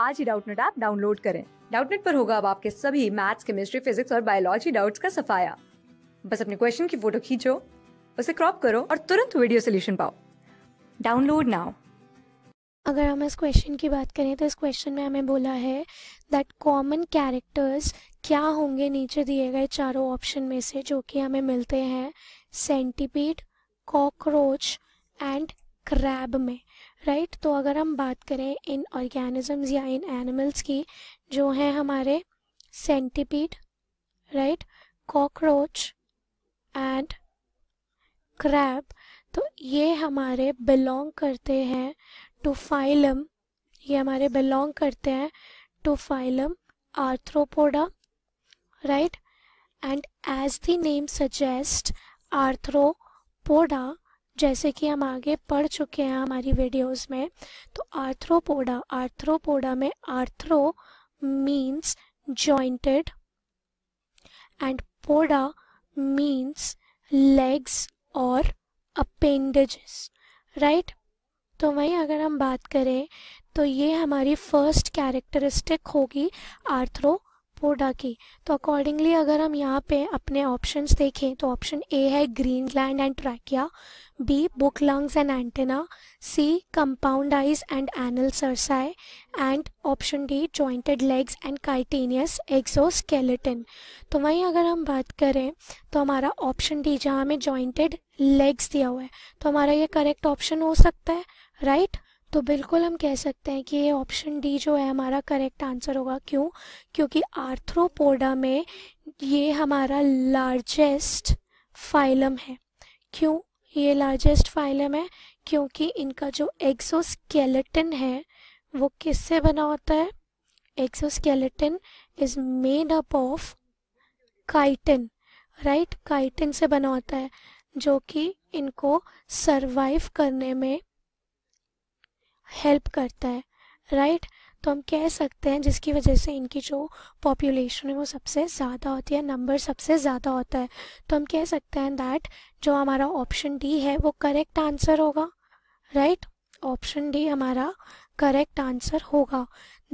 आज ही Doubtnut app download करें डाउटनेट पर होगा अब आपके सभी मैथ्स केमिस्ट्री फिजिक्स और बायोलॉजी डाउट्स का सफाया बस अपने क्वेश्चन की फोटो खींचो उसे क्रॉप करो और तुरंत वीडियो सोल्यूशन पाओ डाउनलोड नाउ अगर हम इस क्वेश्चन की बात करें तो इस क्वेश्चन में हमें बोला है दैट कॉमन कैरेक्टर्स क्या होंगे नीचे दिए गए चारों ऑप्शन में से जो कि हमें मिलते हैं सेंटीपीड कॉकरोच एंड क्रैब में राइट तो अगर हम बात करें इन ऑर्गेनिजम्स या इन एनिमल्स की जो हैं हमारे centipede right cockroach and crab तो ये हमारे बिलोंग करते हैं टू फाइलम ये हमारे बिलोंग करते हैं to phylum Arthropoda right and as the name suggest Arthropoda जैसे कि हम आगे पढ़ चुके हैं हमारी वीडियोस में तो आर्थ्रोपोडा आर्थ्रोपोडा में arthro means jointed and poda means legs और अपेंडेजेस राइट तो वहीं अगर हम बात करें तो ये हमारी फर्स्ट कैरेक्टरिस्टिक होगी आर्थ्रो वो की तो अकॉर्डिंगली अगर हम यहाँ पे अपने ऑप्शंस देखें तो ऑप्शन ए है green land and trachea B book lungs and antenna C compound eyes and anal cerci and option D jointed legs and chitinous exoskeleton तो वहीं अगर हम बात करें तो हमारा ऑप्शन डी जहाँ हमें जॉइंटेड लेग्स दिया हुआ है तो हमारा ये करेक्ट ऑप्शन हो सकता है राइट right? तो बिल्कुल हम कह सकते हैं कि ये ऑप्शन डी जो है हमारा करेक्ट आंसर होगा क्यों क्योंकि आर्थ्रोपोडा में ये हमारा लार्जेस्ट फाइलम है क्यों ये लार्जेस्ट फाइलम है क्योंकि इनका जो एक्सोस्केलेटन है वो किससे बना होता है exoskeleton is made up of chitin right chitin से बना होता है जो कि इनको सरवाइव करने में हेल्प करता है राइट right? तो हम कह सकते हैं जिसकी वजह से इनकी जो पॉपुलेशन है वो सबसे ज़्यादा होती है नंबर सबसे ज़्यादा होता है तो हम कह सकते हैं दैट जो हमारा ऑप्शन डी है वो करेक्ट आंसर होगा राइट ऑप्शन डी हमारा करेक्ट आंसर होगा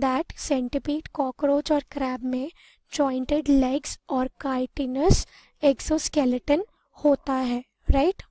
दैट सेंटिपीड कॉकरोच और क्रैब में जॉइंटेड लेग्स और काइटिनस एक्सोस्केलेटन होता है राइट right?